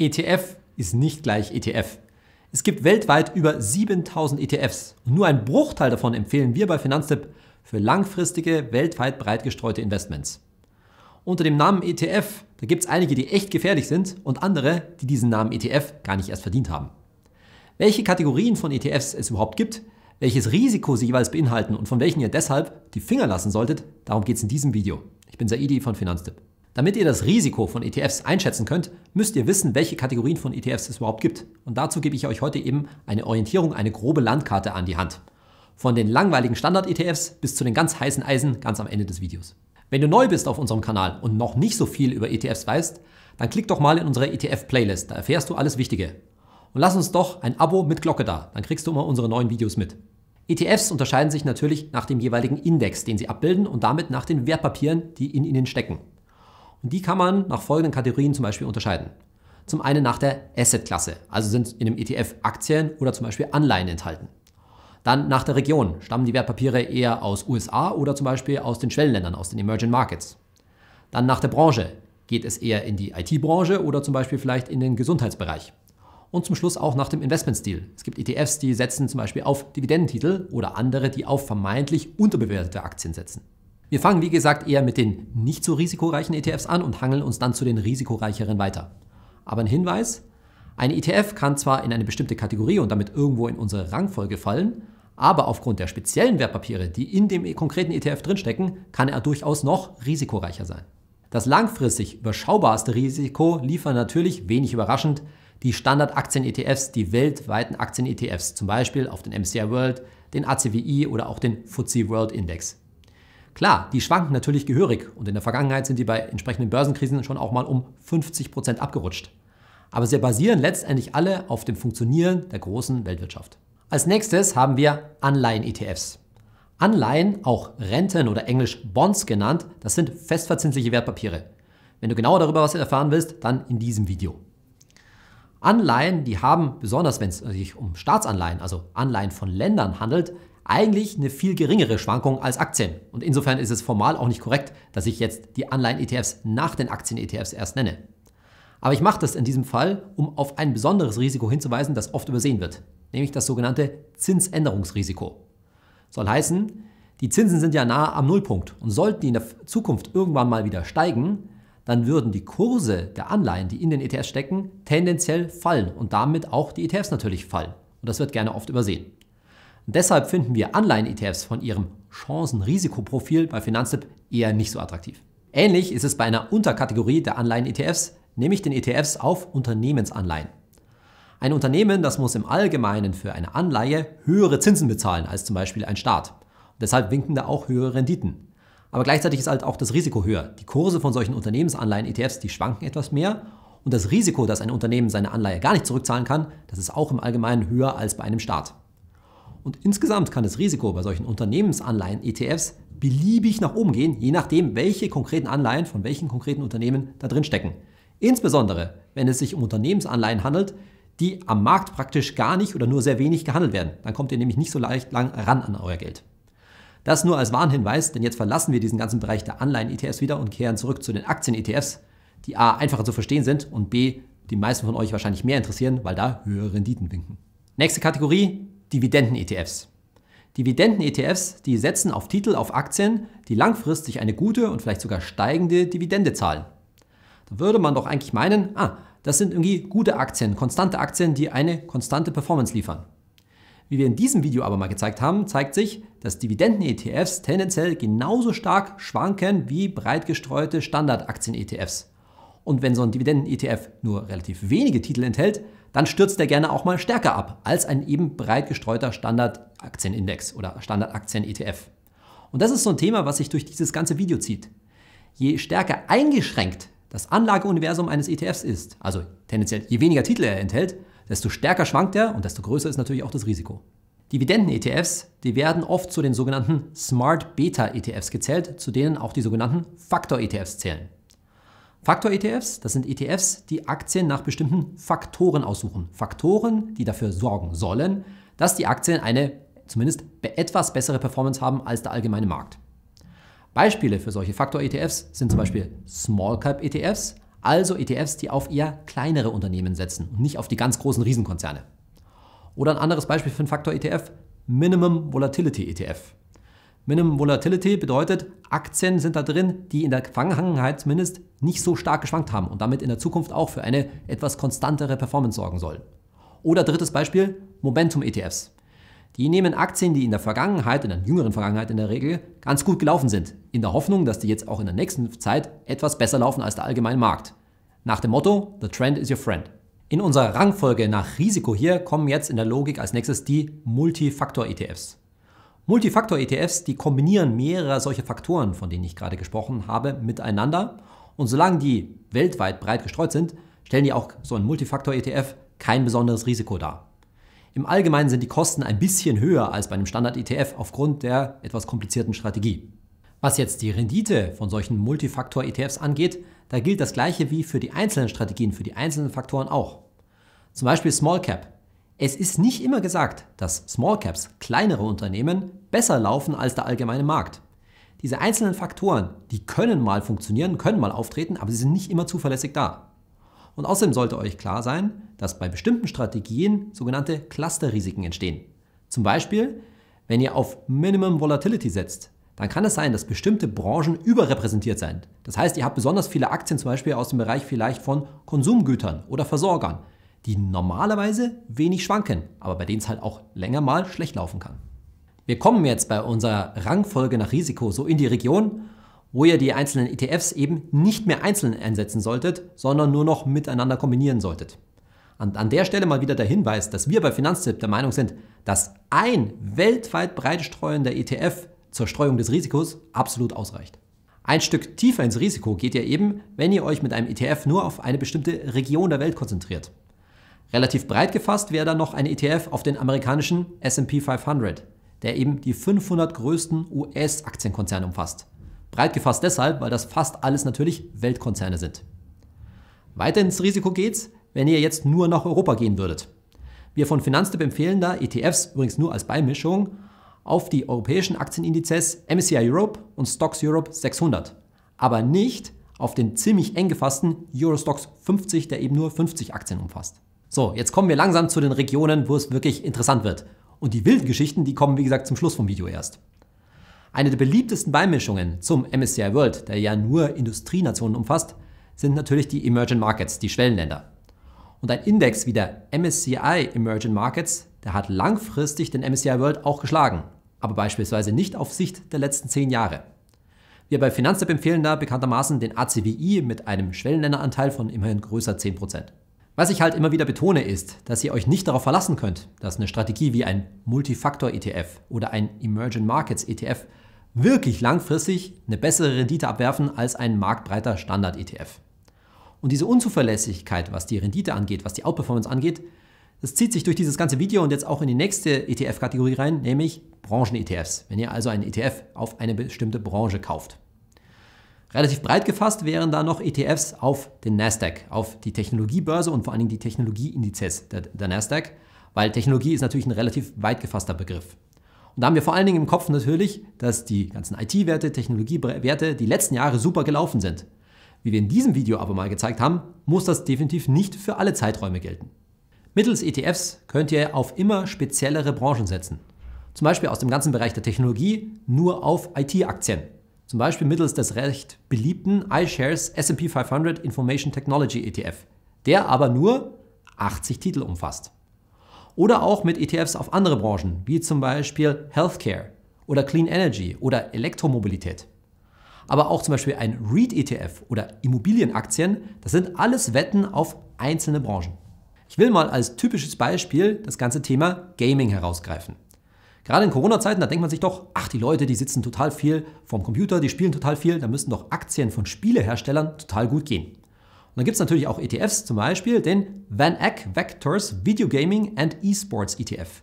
ETF ist nicht gleich ETF. Es gibt weltweit über 7000 ETFs und nur ein Bruchteil davon empfehlen wir bei Finanztipp für langfristige, weltweit breit gestreute Investments. Unter dem Namen ETF, da gibt es einige, die echt gefährlich sind und andere, die diesen Namen ETF gar nicht erst verdient haben. Welche Kategorien von ETFs es überhaupt gibt, welches Risiko sie jeweils beinhalten und von welchen ihr deshalb die Finger lassen solltet, darum geht es in diesem Video. Ich bin Saidi von Finanztipp. Damit ihr das Risiko von ETFs einschätzen könnt, müsst ihr wissen, welche Kategorien von ETFs es überhaupt gibt. Und dazu gebe ich euch heute eben eine Orientierung, eine grobe Landkarte an die Hand. Von den langweiligen Standard-ETFs bis zu den ganz heißen Eisen ganz am Ende des Videos. Wenn du neu bist auf unserem Kanal und noch nicht so viel über ETFs weißt, dann klick doch mal in unsere ETF-Playlist, da erfährst du alles Wichtige. Und lass uns doch ein Abo mit Glocke da, dann kriegst du immer unsere neuen Videos mit. ETFs unterscheiden sich natürlich nach dem jeweiligen Index, den sie abbilden und damit nach den Wertpapieren, die in ihnen stecken. Und die kann man nach folgenden Kategorien zum Beispiel unterscheiden. Zum einen nach der Assetklasse, also sind in dem ETF Aktien oder zum Beispiel Anleihen enthalten. Dann nach der Region, stammen die Wertpapiere eher aus USA oder zum Beispiel aus den Schwellenländern, aus den Emerging Markets. Dann nach der Branche, geht es eher in die IT-Branche oder zum Beispiel vielleicht in den Gesundheitsbereich. Und zum Schluss auch nach dem Investmentstil. Es gibt ETFs, die setzen zum Beispiel auf Dividendentitel oder andere, die auf vermeintlich unterbewertete Aktien setzen. Wir fangen, wie gesagt, eher mit den nicht so risikoreichen ETFs an und hangeln uns dann zu den risikoreicheren weiter. Aber ein Hinweis, ein ETF kann zwar in eine bestimmte Kategorie und damit irgendwo in unsere Rangfolge fallen, aber aufgrund der speziellen Wertpapiere, die in dem e- konkreten ETF drinstecken, kann er durchaus noch risikoreicher sein. Das langfristig überschaubarste Risiko liefern natürlich, wenig überraschend, die Standard-Aktien-ETFs, die weltweiten Aktien-ETFs, zum Beispiel auf den MSCI World, den ACWI oder auch den FTSE World Index. Klar, die schwanken natürlich gehörig und in der Vergangenheit sind die bei entsprechenden Börsenkrisen schon auch mal um 50% Prozent abgerutscht. Aber sie basieren letztendlich alle auf dem Funktionieren der großen Weltwirtschaft. Als nächstes haben wir Anleihen-ETFs. Anleihen, auch Renten oder englisch Bonds genannt, das sind festverzinsliche Wertpapiere. Wenn du genauer darüber was erfahren willst, dann in diesem Video. Anleihen, die haben, besonders wenn es sich um Staatsanleihen, also Anleihen von Ländern handelt, eigentlich eine viel geringere Schwankung als Aktien. Und insofern ist es formal auch nicht korrekt, dass ich jetzt die Anleihen-ETFs nach den Aktien-ETFs erst nenne. Aber ich mache das in diesem Fall, um auf ein besonderes Risiko hinzuweisen, das oft übersehen wird, nämlich das sogenannte Zinsänderungsrisiko. Soll heißen, die Zinsen sind ja nahe am Nullpunkt und sollten die in der Zukunft irgendwann mal wieder steigen, dann würden die Kurse der Anleihen, die in den ETFs stecken, tendenziell fallen und damit auch die ETFs natürlich fallen. Und das wird gerne oft übersehen. Und deshalb finden wir Anleihen-ETFs von ihrem Chancen-Risikoprofil bei Finanztip eher nicht so attraktiv. Ähnlich ist es bei einer Unterkategorie der Anleihen-ETFs, nämlich den ETFs auf Unternehmensanleihen. Ein Unternehmen, das muss im Allgemeinen für eine Anleihe höhere Zinsen bezahlen als zum Beispiel ein Staat. Und deshalb winken da auch höhere Renditen. Aber gleichzeitig ist halt auch das Risiko höher. Die Kurse von solchen Unternehmensanleihen-ETFs, die schwanken etwas mehr. Und das Risiko, dass ein Unternehmen seine Anleihe gar nicht zurückzahlen kann, das ist auch im Allgemeinen höher als bei einem Staat. Und insgesamt kann das Risiko bei solchen Unternehmensanleihen ETFs beliebig nach oben gehen, je nachdem, welche konkreten Anleihen von welchen konkreten Unternehmen da drin stecken. Insbesondere, wenn es sich um Unternehmensanleihen handelt, die am Markt praktisch gar nicht oder nur sehr wenig gehandelt werden. Dann kommt ihr nämlich nicht so leicht lang ran an euer Geld. Das nur als Warnhinweis, denn jetzt verlassen wir diesen ganzen Bereich der Anleihen-ETFs wieder und kehren zurück zu den Aktien-ETFs, die a. einfacher zu verstehen sind und b. die meisten von euch wahrscheinlich mehr interessieren, weil da höhere Renditen winken. Nächste Kategorie, Dividenden-ETFs. Dividenden-ETFs, die setzen auf Titel auf Aktien, die langfristig eine gute und vielleicht sogar steigende Dividende zahlen. Da würde man doch eigentlich meinen, ah, das sind irgendwie gute Aktien, konstante Aktien, die eine konstante Performance liefern. Wie wir in diesem Video aber mal gezeigt haben, zeigt sich, dass Dividenden-ETFs tendenziell genauso stark schwanken wie breit gestreute standard aktien etfs und wenn so ein Dividenden-ETF nur relativ wenige Titel enthält, dann stürzt der gerne auch mal stärker ab als ein eben breit gestreuter standard Standardaktienindex oder standard aktien etf Und das ist so ein Thema, was sich durch dieses ganze Video zieht. Je stärker eingeschränkt das Anlageuniversum eines ETFs ist, also tendenziell je weniger Titel er enthält, desto stärker schwankt er und desto größer ist natürlich auch das Risiko. Dividenden-ETFs, die werden oft zu den sogenannten Smart Beta-ETFs gezählt, zu denen auch die sogenannten Faktor-ETFs zählen. Faktor-ETFs, das sind ETFs, die Aktien nach bestimmten Faktoren aussuchen. Faktoren, die dafür sorgen sollen, dass die Aktien eine zumindest etwas bessere Performance haben als der allgemeine Markt. Beispiele für solche Faktor-ETFs sind zum Beispiel Small-Cap-ETFs, also ETFs, die auf eher kleinere Unternehmen setzen und nicht auf die ganz großen Riesenkonzerne. Oder ein anderes Beispiel für einen Faktor-ETF, Minimum Volatility-ETF. Minimum Volatility bedeutet, Aktien sind da drin, die in der Vergangenheit zumindest nicht so stark geschwankt haben und damit in der Zukunft auch für eine etwas konstantere Performance sorgen sollen. Oder drittes Beispiel, Momentum-ETFs. Die nehmen Aktien, die in der Vergangenheit, in der jüngeren Vergangenheit in der Regel, ganz gut gelaufen sind, in der Hoffnung, dass die jetzt auch in der nächsten Zeit etwas besser laufen als der allgemeine Markt. Nach dem Motto, The Trend is your friend. In unserer Rangfolge nach Risiko hier kommen jetzt in der Logik als nächstes die Multifaktor-ETFs. Multifaktor-ETFs, die kombinieren mehrere solche Faktoren, von denen ich gerade gesprochen habe, miteinander. Und solange die weltweit breit gestreut sind, stellen die auch so ein Multifaktor-ETF kein besonderes Risiko dar. Im Allgemeinen sind die Kosten ein bisschen höher als bei einem Standard-ETF aufgrund der etwas komplizierten Strategie. Was jetzt die Rendite von solchen Multifaktor-ETFs angeht, da gilt das gleiche wie für die einzelnen Strategien, für die einzelnen Faktoren auch. Zum Beispiel Small Cap es ist nicht immer gesagt, dass Small Caps, kleinere Unternehmen, besser laufen als der allgemeine Markt. Diese einzelnen Faktoren, die können mal funktionieren, können mal auftreten, aber sie sind nicht immer zuverlässig da. Und außerdem sollte euch klar sein, dass bei bestimmten Strategien sogenannte Clusterrisiken entstehen. Zum Beispiel, wenn ihr auf Minimum Volatility setzt, dann kann es sein, dass bestimmte Branchen überrepräsentiert sind. Das heißt, ihr habt besonders viele Aktien zum Beispiel aus dem Bereich vielleicht von Konsumgütern oder Versorgern die normalerweise wenig schwanken, aber bei denen es halt auch länger mal schlecht laufen kann. Wir kommen jetzt bei unserer Rangfolge nach Risiko so in die Region, wo ihr die einzelnen ETFs eben nicht mehr einzeln einsetzen solltet, sondern nur noch miteinander kombinieren solltet. Und an der Stelle mal wieder der Hinweis, dass wir bei Finanztipp der Meinung sind, dass ein weltweit breit streuender ETF zur Streuung des Risikos absolut ausreicht. Ein Stück tiefer ins Risiko geht ihr eben, wenn ihr euch mit einem ETF nur auf eine bestimmte Region der Welt konzentriert. Relativ breit gefasst wäre dann noch ein ETF auf den amerikanischen SP 500, der eben die 500 größten US-Aktienkonzerne umfasst. Breit gefasst deshalb, weil das fast alles natürlich Weltkonzerne sind. Weiter ins Risiko geht's, wenn ihr jetzt nur nach Europa gehen würdet. Wir von Finanztip empfehlen da ETFs übrigens nur als Beimischung auf die europäischen Aktienindizes MSCI Europe und Stocks Europe 600, aber nicht auf den ziemlich eng gefassten Eurostox 50, der eben nur 50 Aktien umfasst. So, jetzt kommen wir langsam zu den Regionen, wo es wirklich interessant wird. Und die wilden Geschichten, die kommen wie gesagt zum Schluss vom Video erst. Eine der beliebtesten Beimischungen zum MSCI World, der ja nur Industrienationen umfasst, sind natürlich die Emerging Markets, die Schwellenländer. Und ein Index wie der MSCI Emerging Markets, der hat langfristig den MSCI World auch geschlagen, aber beispielsweise nicht auf Sicht der letzten zehn Jahre. Wir bei Finanztip empfehlen da bekanntermaßen den ACWI mit einem Schwellenländeranteil von immerhin größer 10%. Was ich halt immer wieder betone ist, dass ihr euch nicht darauf verlassen könnt, dass eine Strategie wie ein Multifaktor-ETF oder ein Emerging Markets-ETF wirklich langfristig eine bessere Rendite abwerfen als ein marktbreiter Standard-ETF. Und diese Unzuverlässigkeit, was die Rendite angeht, was die Outperformance angeht, das zieht sich durch dieses ganze Video und jetzt auch in die nächste ETF-Kategorie rein, nämlich Branchen-ETFs, wenn ihr also einen ETF auf eine bestimmte Branche kauft. Relativ breit gefasst wären da noch ETFs auf den Nasdaq, auf die Technologiebörse und vor allen Dingen die Technologieindizes der, der Nasdaq, weil Technologie ist natürlich ein relativ weit gefasster Begriff. Und da haben wir vor allen Dingen im Kopf natürlich, dass die ganzen IT-Werte, Technologiewerte die letzten Jahre super gelaufen sind. Wie wir in diesem Video aber mal gezeigt haben, muss das definitiv nicht für alle Zeiträume gelten. Mittels ETFs könnt ihr auf immer speziellere Branchen setzen. Zum Beispiel aus dem ganzen Bereich der Technologie nur auf IT-Aktien zum Beispiel mittels des recht beliebten iShares SP 500 Information Technology ETF, der aber nur 80 Titel umfasst. Oder auch mit ETFs auf andere Branchen, wie zum Beispiel Healthcare oder Clean Energy oder Elektromobilität. Aber auch zum Beispiel ein REIT-ETF e oder Immobilienaktien, das sind alles Wetten auf einzelne Branchen. Ich will mal als typisches Beispiel das ganze Thema Gaming herausgreifen. Gerade in Corona-Zeiten, da denkt man sich doch, ach, die Leute, die sitzen total viel vorm Computer, die spielen total viel, da müssen doch Aktien von Spieleherstellern total gut gehen. Und dann gibt es natürlich auch ETFs, zum Beispiel den Van Eck Vectors Video Gaming and Esports ETF.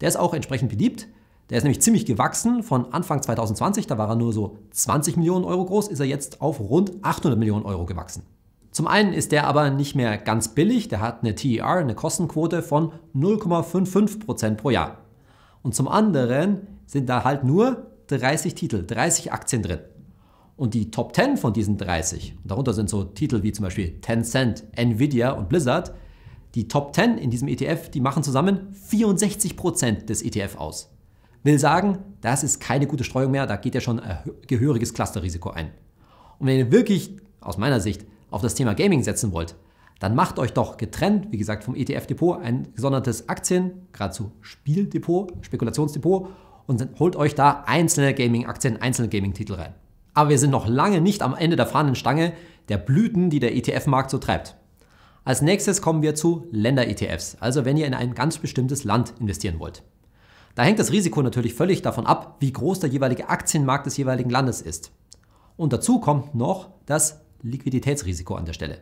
Der ist auch entsprechend beliebt. Der ist nämlich ziemlich gewachsen von Anfang 2020, da war er nur so 20 Millionen Euro groß, ist er jetzt auf rund 800 Millionen Euro gewachsen. Zum einen ist der aber nicht mehr ganz billig, der hat eine TER, eine Kostenquote von 0,55% pro Jahr. Und zum anderen sind da halt nur 30 Titel, 30 Aktien drin. Und die Top 10 von diesen 30, darunter sind so Titel wie zum Beispiel Tencent, Nvidia und Blizzard, die Top 10 in diesem ETF, die machen zusammen 64% Prozent des ETF aus. Will sagen, das ist keine gute Streuung mehr, da geht ja schon ein gehöriges Clusterrisiko ein. Und wenn ihr wirklich, aus meiner Sicht, auf das Thema Gaming setzen wollt, dann macht euch doch getrennt, wie gesagt, vom ETF-Depot ein gesondertes Aktien, geradezu Spieldepot, Spekulationsdepot und holt euch da einzelne Gaming-Aktien, einzelne Gaming-Titel rein. Aber wir sind noch lange nicht am Ende der fahrenden Stange der Blüten, die der ETF-Markt so treibt. Als nächstes kommen wir zu Länder-ETFs, also wenn ihr in ein ganz bestimmtes Land investieren wollt. Da hängt das Risiko natürlich völlig davon ab, wie groß der jeweilige Aktienmarkt des jeweiligen Landes ist. Und dazu kommt noch das Liquiditätsrisiko an der Stelle.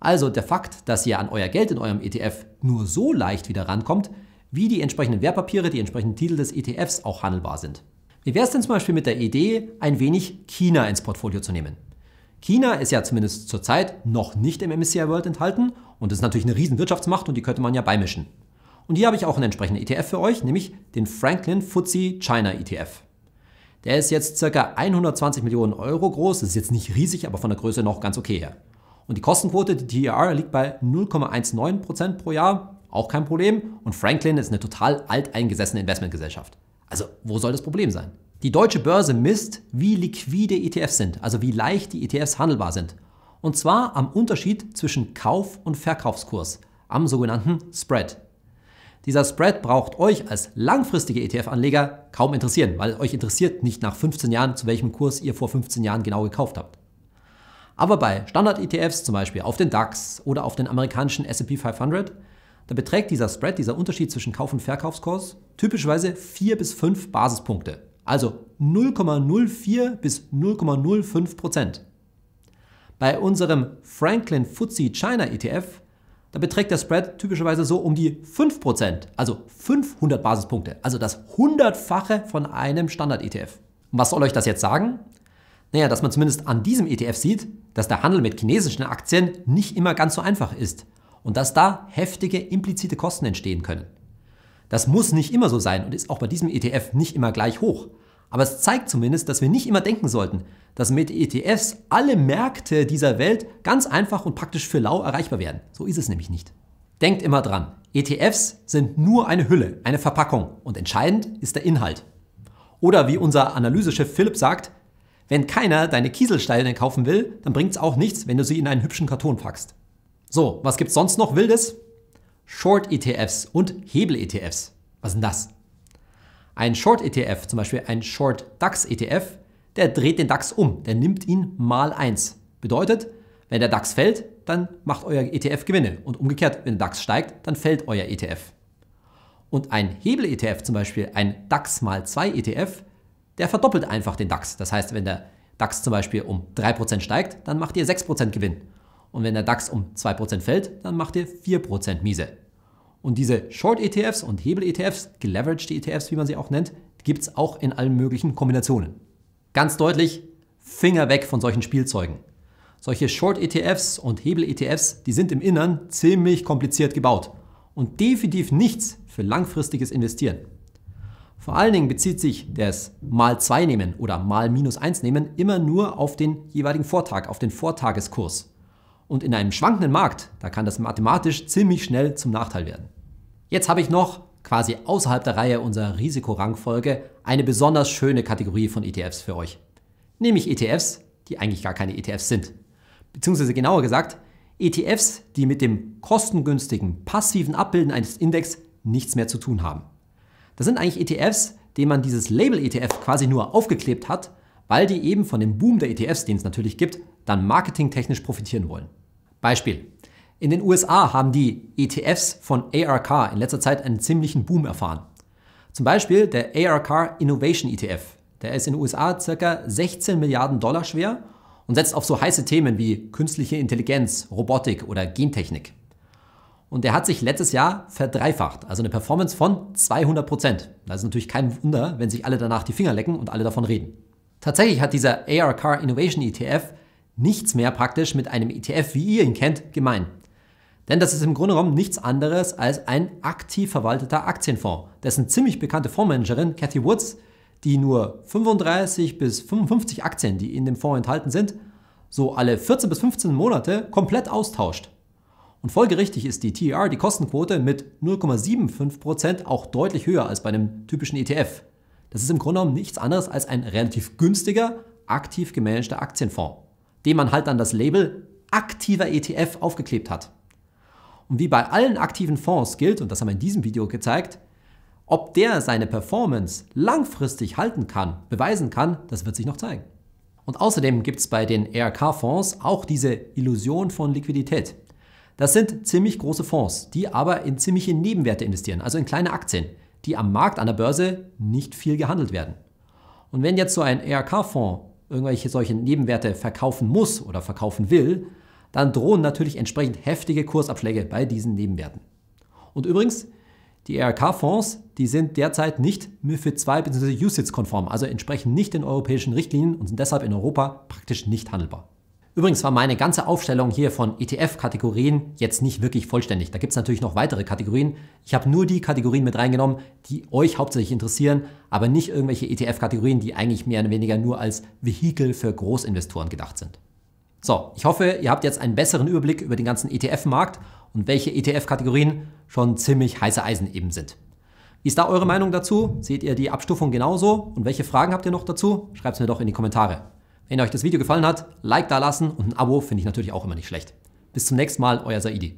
Also der Fakt, dass ihr an euer Geld in eurem ETF nur so leicht wieder rankommt, wie die entsprechenden Wertpapiere, die entsprechenden Titel des ETFs auch handelbar sind. Wie wäre es denn zum Beispiel mit der Idee, ein wenig China ins Portfolio zu nehmen? China ist ja zumindest zurzeit noch nicht im MSCI World enthalten und ist natürlich eine riesen Wirtschaftsmacht und die könnte man ja beimischen. Und hier habe ich auch einen entsprechenden ETF für euch, nämlich den Franklin FTSE China ETF. Der ist jetzt ca. 120 Millionen Euro groß, das ist jetzt nicht riesig, aber von der Größe noch ganz okay her. Und die Kostenquote, die TER, liegt bei 0,19% pro Jahr, auch kein Problem. Und Franklin ist eine total alteingesessene Investmentgesellschaft. Also wo soll das Problem sein? Die deutsche Börse misst, wie liquide ETFs sind, also wie leicht die ETFs handelbar sind. Und zwar am Unterschied zwischen Kauf- und Verkaufskurs, am sogenannten Spread. Dieser Spread braucht euch als langfristige ETF-Anleger kaum interessieren, weil euch interessiert nicht nach 15 Jahren, zu welchem Kurs ihr vor 15 Jahren genau gekauft habt. Aber bei Standard-ETFs, zum Beispiel auf den DAX oder auf den amerikanischen SP 500, da beträgt dieser Spread, dieser Unterschied zwischen Kauf- und Verkaufskurs, typischerweise 4 bis 5 Basispunkte, also 0,04 bis 0,05 Prozent. Bei unserem Franklin FTSE China ETF, da beträgt der Spread typischerweise so um die 5 also 500 Basispunkte, also das Hundertfache von einem Standard-ETF. Was soll euch das jetzt sagen? Naja, dass man zumindest an diesem ETF sieht, dass der Handel mit chinesischen Aktien nicht immer ganz so einfach ist und dass da heftige implizite Kosten entstehen können. Das muss nicht immer so sein und ist auch bei diesem ETF nicht immer gleich hoch. Aber es zeigt zumindest, dass wir nicht immer denken sollten, dass mit ETFs alle Märkte dieser Welt ganz einfach und praktisch für lau erreichbar werden. So ist es nämlich nicht. Denkt immer dran, ETFs sind nur eine Hülle, eine Verpackung und entscheidend ist der Inhalt. Oder wie unser Analysechef Philipp sagt, wenn keiner deine Kieselsteine kaufen will, dann bringt es auch nichts, wenn du sie in einen hübschen Karton packst. So, was gibt's sonst noch Wildes? Short-ETFs und Hebel-ETFs. Was sind das? Ein Short-ETF, zum Beispiel ein Short-DAX-ETF, der dreht den DAX um, der nimmt ihn mal 1. Bedeutet, wenn der DAX fällt, dann macht euer ETF Gewinne und umgekehrt, wenn der DAX steigt, dann fällt euer ETF. Und ein Hebel-ETF, zum Beispiel ein DAX mal 2 ETF, der verdoppelt einfach den DAX. Das heißt, wenn der DAX zum Beispiel um 3% steigt, dann macht ihr 6% Gewinn. Und wenn der DAX um 2% fällt, dann macht ihr 4% Miese. Und diese Short-ETFs und Hebel-ETFs, geleveraged ETFs, wie man sie auch nennt, gibt es auch in allen möglichen Kombinationen. Ganz deutlich, Finger weg von solchen Spielzeugen. Solche Short-ETFs und Hebel-ETFs, die sind im Innern ziemlich kompliziert gebaut und definitiv nichts für langfristiges Investieren. Vor allen Dingen bezieht sich das mal 2 nehmen oder mal minus 1 nehmen immer nur auf den jeweiligen Vortag, auf den Vortageskurs. Und in einem schwankenden Markt, da kann das mathematisch ziemlich schnell zum Nachteil werden. Jetzt habe ich noch quasi außerhalb der Reihe unserer Risikorangfolge eine besonders schöne Kategorie von ETFs für euch. Nämlich ETFs, die eigentlich gar keine ETFs sind. Beziehungsweise genauer gesagt, ETFs, die mit dem kostengünstigen passiven Abbilden eines Index nichts mehr zu tun haben. Das sind eigentlich ETFs, denen man dieses Label ETF quasi nur aufgeklebt hat, weil die eben von dem Boom der ETFs, den es natürlich gibt, dann marketingtechnisch profitieren wollen. Beispiel. In den USA haben die ETFs von ARK in letzter Zeit einen ziemlichen Boom erfahren. Zum Beispiel der ARK Innovation ETF. Der ist in den USA ca. 16 Milliarden Dollar schwer und setzt auf so heiße Themen wie künstliche Intelligenz, Robotik oder Gentechnik. Und der hat sich letztes Jahr verdreifacht, also eine Performance von 200 Prozent. Das ist natürlich kein Wunder, wenn sich alle danach die Finger lecken und alle davon reden. Tatsächlich hat dieser AR Car Innovation ETF nichts mehr praktisch mit einem ETF, wie ihr ihn kennt, gemein. Denn das ist im Grunde genommen nichts anderes als ein aktiv verwalteter Aktienfonds, dessen ziemlich bekannte Fondsmanagerin Cathy Woods, die nur 35 bis 55 Aktien, die in dem Fonds enthalten sind, so alle 14 bis 15 Monate komplett austauscht. Und folgerichtig ist die TER, die Kostenquote, mit 0,75% auch deutlich höher als bei einem typischen ETF. Das ist im Grunde genommen nichts anderes als ein relativ günstiger, aktiv gemanagter Aktienfonds, dem man halt dann das Label aktiver ETF aufgeklebt hat. Und wie bei allen aktiven Fonds gilt, und das haben wir in diesem Video gezeigt, ob der seine Performance langfristig halten kann, beweisen kann, das wird sich noch zeigen. Und außerdem gibt es bei den ERK-Fonds auch diese Illusion von Liquidität. Das sind ziemlich große Fonds, die aber in ziemliche Nebenwerte investieren, also in kleine Aktien, die am Markt an der Börse nicht viel gehandelt werden. Und wenn jetzt so ein ERK-Fonds irgendwelche solche Nebenwerte verkaufen muss oder verkaufen will, dann drohen natürlich entsprechend heftige Kursabschläge bei diesen Nebenwerten. Und übrigens, die ERK-Fonds, die sind derzeit nicht MIFID 2 bzw. USITS-konform, also entsprechen nicht den europäischen Richtlinien und sind deshalb in Europa praktisch nicht handelbar. Übrigens war meine ganze Aufstellung hier von ETF-Kategorien jetzt nicht wirklich vollständig. Da gibt es natürlich noch weitere Kategorien. Ich habe nur die Kategorien mit reingenommen, die euch hauptsächlich interessieren, aber nicht irgendwelche ETF-Kategorien, die eigentlich mehr oder weniger nur als Vehikel für Großinvestoren gedacht sind. So, ich hoffe, ihr habt jetzt einen besseren Überblick über den ganzen ETF-Markt und welche ETF-Kategorien schon ziemlich heiße Eisen eben sind. Wie ist da eure Meinung dazu? Seht ihr die Abstufung genauso? Und welche Fragen habt ihr noch dazu? Schreibt es mir doch in die Kommentare. Wenn euch das Video gefallen hat, Like da lassen und ein Abo finde ich natürlich auch immer nicht schlecht. Bis zum nächsten Mal, euer Saidi.